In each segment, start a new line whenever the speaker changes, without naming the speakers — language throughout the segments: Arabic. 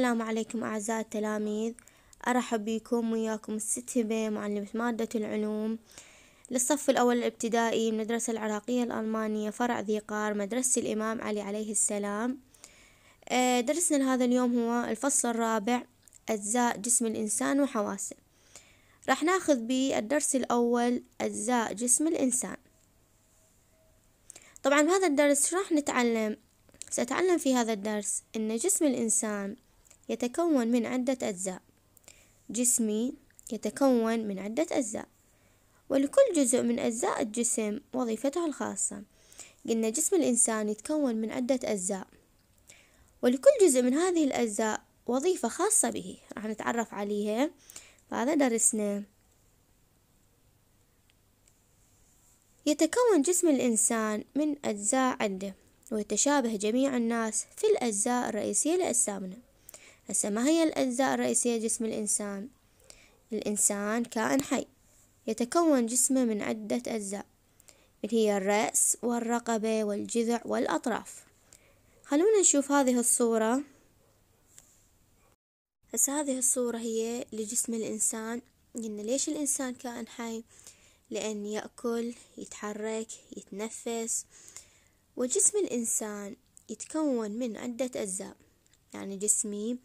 السلام عليكم أعزائي التلاميذ أرحب بكم وياكم الست هبة معلمة مادة العلوم للصف الأول الابتدائي من المدرسة العراقية الألمانية فرع ذي قار مدرسة الإمام علي عليه السلام آه، درسنا لهذا اليوم هو الفصل الرابع أجزاء جسم الإنسان وحواسه راح ناخذ بالدرس الأول أجزاء جسم الإنسان طبعا بهذا الدرس راح نتعلم سأتعلم في هذا الدرس أن جسم الإنسان يتكون من عدة أجزاء جسمي يتكون من عدة أجزاء ولكل جزء من أجزاء الجسم وظيفته الخاصة قلنا جسم الإنسان يتكون من عدة أجزاء ولكل جزء من هذه الأجزاء وظيفة خاصة به راح نتعرف عليها فهذا درسنا يتكون جسم الإنسان من أجزاء عدة ويتشابه جميع الناس في الأجزاء الرئيسية لأجسامنا هسه ما هي الأجزاء الرئيسية جسم الإنسان الإنسان كائن حي يتكون جسمه من عدة أجزاء اللي هي الرأس والرقبة والجذع والأطراف خلونا نشوف هذه الصورة هسه هذه الصورة هي لجسم الإنسان قلنا ليش الإنسان كائن حي لأن يأكل يتحرك يتنفس وجسم الإنسان يتكون من عدة أجزاء يعني جسمي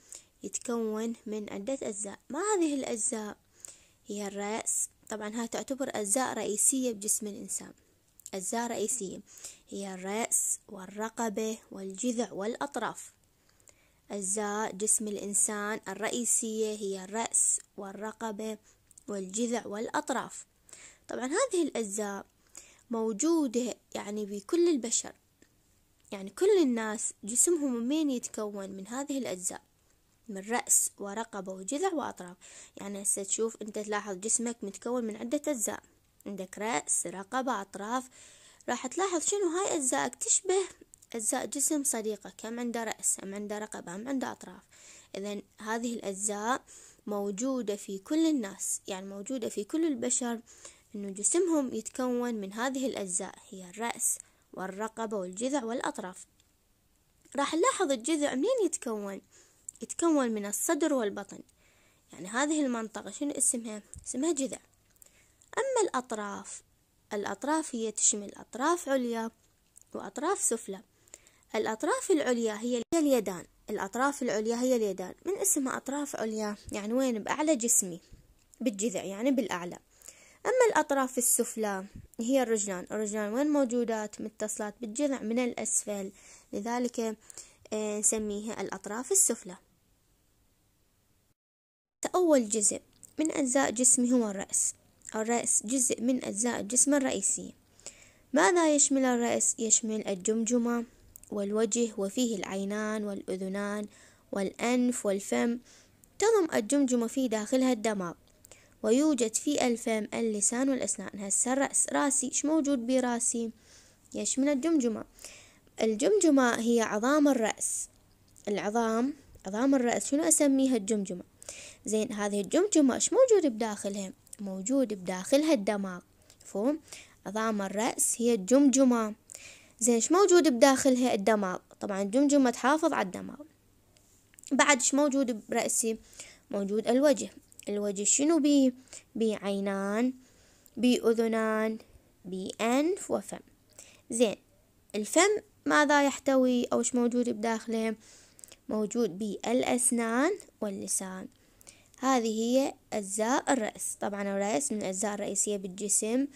يتكون من عدة أجزاء ما هذه الأجزاء هي الرأس طبعا هاي تعتبر أجزاء رئيسية بجسم الإنسان أجزاء رئيسية هي الرأس والرقبة والجذع والأطراف أجزاء جسم الإنسان الرئيسية هي الرأس والرقبة والجذع والأطراف طبعا هذه الأجزاء موجودة يعني بكل البشر يعني كل الناس جسمهم من يتكون من هذه الأجزاء من رأس ورقبة وجذع وأطراف يعني هسه تشوف أنت تلاحظ جسمك متكون من عدة أجزاء عندك رأس رقبة أطراف راح تلاحظ شنو هاي أجزائك تشبه أجزاء جسم صديقك كم عنده رأس أم عنده رقبة أم عنده أطراف إذا هذه الأجزاء موجودة في كل الناس يعني موجودة في كل البشر أنه جسمهم يتكون من هذه الأجزاء هي الرأس والرقبة والجذع والأطراف راح نلاحظ الجذع منين يتكون يتكون من الصدر والبطن يعني هذه المنطقة شنو اسمها اسمها جذع أما الأطراف الأطراف هي تشمل أطراف عليا وأطراف سفلى الأطراف العليا هي اليدان الأطراف العليا هي اليدان من اسمها أطراف عليا يعني وين بأعلى جسمي بالجذع يعني بالأعلى أما الأطراف السفلى هي الرجلان الرجلان وين موجودات متصلات بالجذع من الأسفل لذلك آه، نسميها الأطراف السفلى أول جزء من أجزاء جسمه هو الرأس الرأس جزء من أجزاء الجسم الرئيسية ماذا يشمل الرأس؟ يشمل الجمجمة والوجه وفيه العينان والأذنان والأنف والفم تضم الجمجمة في داخلها الدماغ ويوجد في الفم اللسان والأسنان هسه الرأس راسي إيش موجود براسي يشمل الجمجمة الجمجمة هي عظام الرأس العظام عظام الرأس شنو أسميها الجمجمة زين هذه الجمجمة إيش موجود بداخلها موجود بداخلها الدماغ فهم عظام الرأس هي الجمجمة زين إيش موجود بداخلها الدماغ طبعا الجمجمة تحافظ على الدماغ بعد إيش موجود برأسي موجود الوجه الوجه شنو بيه بيه عينان بيه أذنان أنف وفم زين الفم ماذا يحتوي أو إيش موجود بداخله موجود بيه الأسنان واللسان هذه هي أجزاء الرأس طبعا الرأس من الأجزاء الرئيسية بالجسم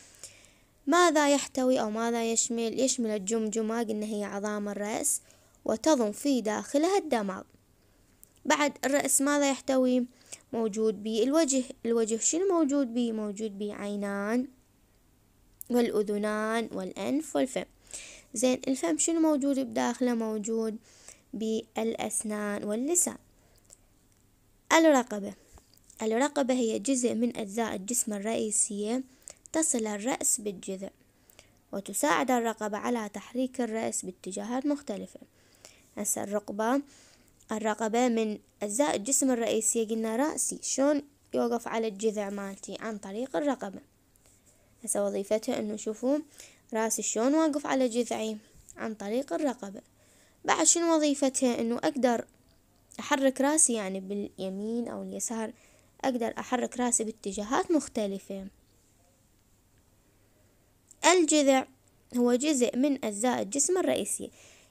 ماذا يحتوي أو ماذا يشمل يشمل الجمجمة قلنا هي عظام الرأس وتضم في داخلها الدماغ بعد الرأس ماذا يحتوي موجود به الوجه الوجه شنو موجود به موجود به عينان والأذنان والأنف والفم زين الفم شنو موجود بداخله موجود بالأسنان واللسان الرقبة الرقبة هي جزء من أجزاء الجسم الرئيسية تصل الرأس بالجذع وتساعد الرقبة على تحريك الرأس باتجاهات مختلفة هسه الرقبة الرقبة من أجزاء الجسم الرئيسية قلنا رأسي شلون يوقف على الجذع مالتي عن طريق الرقبة هسه وظيفته انه شوفوا راسي شلون واقف على جذعي عن طريق الرقبة بعد شنو وظيفتها انه اقدر احرك راسي يعني باليمين او اليسار اقدر احرك راسي باتجاهات مختلفة الجذع هو جزء من اجزاء الجسم الرئيسية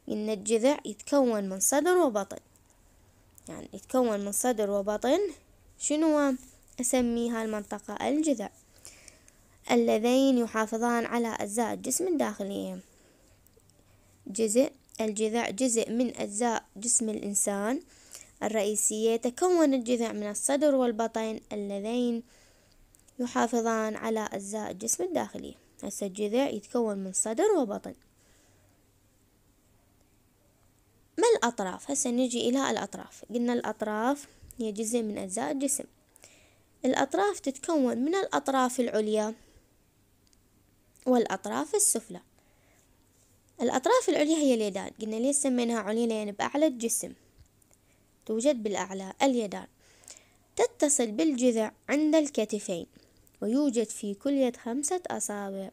ان الجذع يتكون من صدر وبطن يعني يتكون من صدر وبطن شنو أسمي هالمنطقة الجذع اللذين يحافظان على أجزاء الجسم الداخلية جزء الجذع جزء من أجزاء جسم الإنسان الرئيسية يتكون الجذع من الصدر والبطن اللذين يحافظان على أجزاء الجسم الداخلية هسه الجذع يتكون من صدر وبطن ما الأطراف هسه نجي إلى الأطراف قلنا الأطراف هي جزء من أجزاء الجسم الأطراف تتكون من الأطراف العليا والأطراف السفلى الأطراف العليا هي اليدان قلنا ليش سميناها عليا لأن بأعلى الجسم توجد بالأعلى اليدان تتصل بالجذع عند الكتفين ويوجد في كل يد خمسة أصابع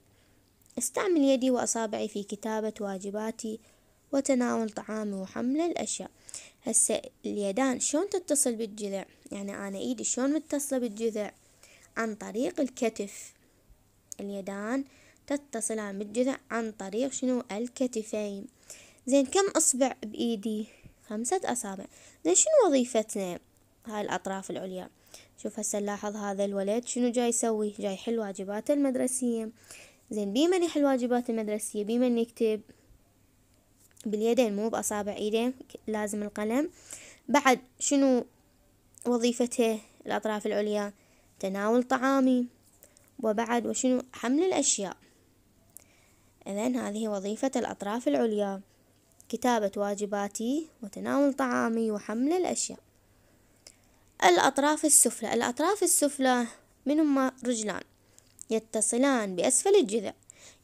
استعمل يدي وأصابعي في كتابة واجباتي وتناول طعامي وحمل الأشياء هسه اليدان شلون تتصل بالجذع يعني أنا إيدي شلون متصلة بالجذع عن طريق الكتف اليدان تتصل بالجذع عن طريق شنو الكتفين زين كم أصبع بإيدي خمسة أصابع زين شنو وظيفتنا هاي الأطراف العليا شوف هسه نلاحظ هذا الولد شنو جاي يسوي جاي يحل واجباته المدرسية زين بيمن يحل واجباته المدرسية بيمن يكتب باليدين مو بأصابع إيدين لازم القلم بعد شنو وظيفته الأطراف العليا تناول طعامي وبعد وشنو حمل الأشياء إذن هذه وظيفة الأطراف العليا كتابة واجباتي وتناول طعامي وحمل الأشياء الأطراف السفلى الأطراف السفلى منهما رجلان يتصلان بأسفل الجذع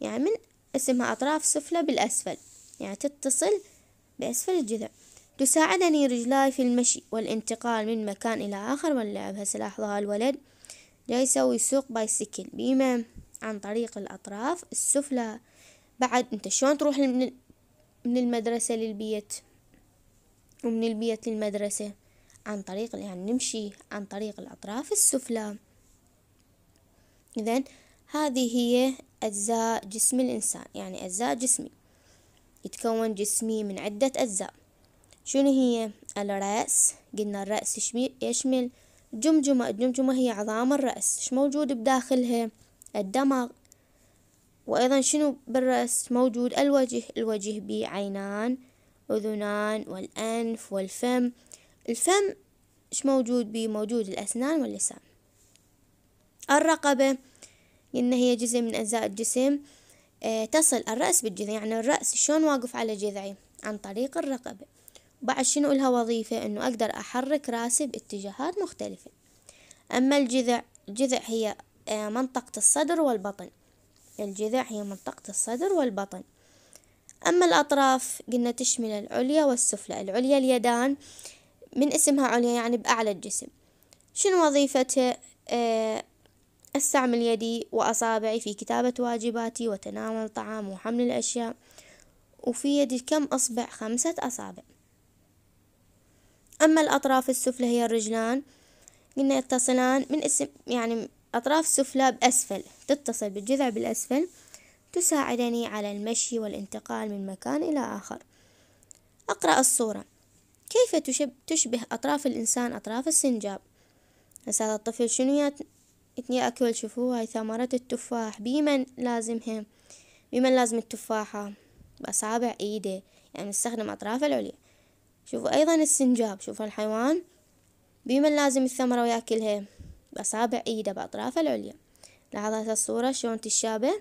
يعني من اسمها أطراف سفلى بالأسفل يعني تتصل بأسفل الجذع تساعدني رجلاي في المشي والانتقال من مكان إلى آخر واللعب هسه لاحظها الولد جاي يسوي سوق بايسكل بما عن طريق الأطراف السفلى بعد أنت شلون تروح من من المدرسة للبيت ومن البيت للمدرسة عن طريق يعني نمشي عن طريق الأطراف السفلى إذا هذه هي أجزاء جسم الإنسان يعني أجزاء جسمي يتكون جسمي من عدة أجزاء شنو هي الرأس قلنا الرأس يشمل جمجمة الجمجمة هي عظام الرأس ايش موجود بداخلها الدماغ وأيضا شنو بالرأس موجود الوجه الوجه بيه عينان أذنان والأنف والفم الفم ايش موجود بيه موجود الأسنان واللسان الرقبة إن هي جزء من أجزاء الجسم إيه، تصل الرأس بالجذع يعني الرأس شلون واقف على جذعي عن طريق الرقبة بعد شنو إلها وظيفة إنه أقدر أحرك راسي باتجاهات مختلفة أما الجذع الجذع هي إيه، منطقة الصدر والبطن الجذع هي منطقة الصدر والبطن أما الأطراف قلنا تشمل العليا والسفلى العليا اليدان من اسمها عليا يعني بأعلى الجسم شنو وظيفتها إيه، أستعمل يدي وأصابعي في كتابة واجباتي وتناول الطعام وحمل الأشياء وفي يدي كم أصبع خمسة أصابع أما الأطراف السفلى هي الرجلان قلنا يتصلان من اسم يعني أطراف السفلى بأسفل تتصل بالجذع بالأسفل تساعدني على المشي والانتقال من مكان إلى آخر أقرأ الصورة كيف تشبه أطراف الإنسان أطراف السنجاب هسه الطفل شنو اتني أكل شوفوا هاي ثمرة التفاح بمن لازمها بمن لازم التفاحة بأصابع إيده يعني نستخدم أطرافه العليا شوفوا أيضا السنجاب شوفوا الحيوان بمن لازم الثمرة وياكلها بأصابع إيده بأطرافه العليا لاحظ هذه الصورة شلون تشابه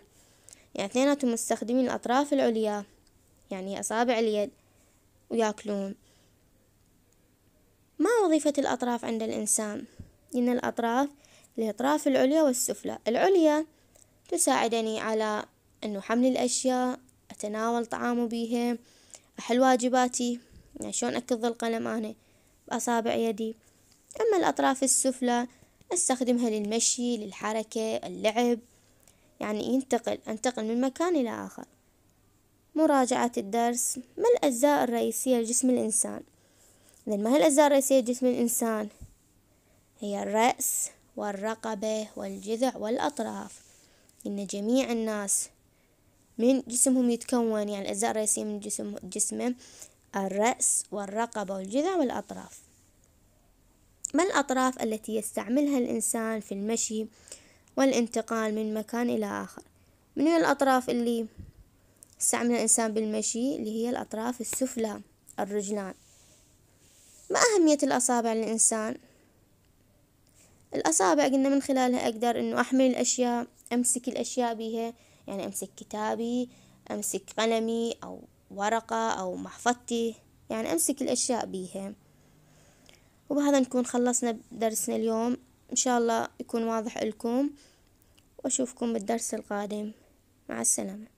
يعني اثنيناتهم مستخدمين الأطراف العليا يعني أصابع اليد وياكلون ما وظيفة الأطراف عند الإنسان إن الأطراف الأطراف العليا والسفلى العليا تساعدني على أنه حمل الأشياء أتناول طعام بيها أحل واجباتي يعني شلون أكض القلم أنا بأصابع يدي أما الأطراف السفلى أستخدمها للمشي للحركة اللعب يعني ينتقل أنتقل من مكان إلى آخر مراجعة الدرس ما الأجزاء الرئيسية لجسم الإنسان إذن ما هي الأجزاء الرئيسية لجسم الإنسان هي الرأس والرقبة والجذع والأطراف إن جميع الناس من جسمهم يتكون يعني الأجزاء الرئيسية من جسم جسمه الرأس والرقبة والجذع والأطراف ما الأطراف التي يستعملها الإنسان في المشي والانتقال من مكان إلى آخر من هي الأطراف اللي يستعملها الإنسان بالمشي اللي هي الأطراف السفلى الرجلان ما أهمية الأصابع للإنسان الأصابع قلنا من خلالها أقدر إنه أحمل الأشياء أمسك الأشياء بيها يعني أمسك كتابي أمسك قلمي أو ورقة أو محفظتي يعني أمسك الأشياء بيها وبهذا نكون خلصنا درسنا اليوم إن شاء الله يكون واضح لكم وأشوفكم بالدرس القادم مع السلامة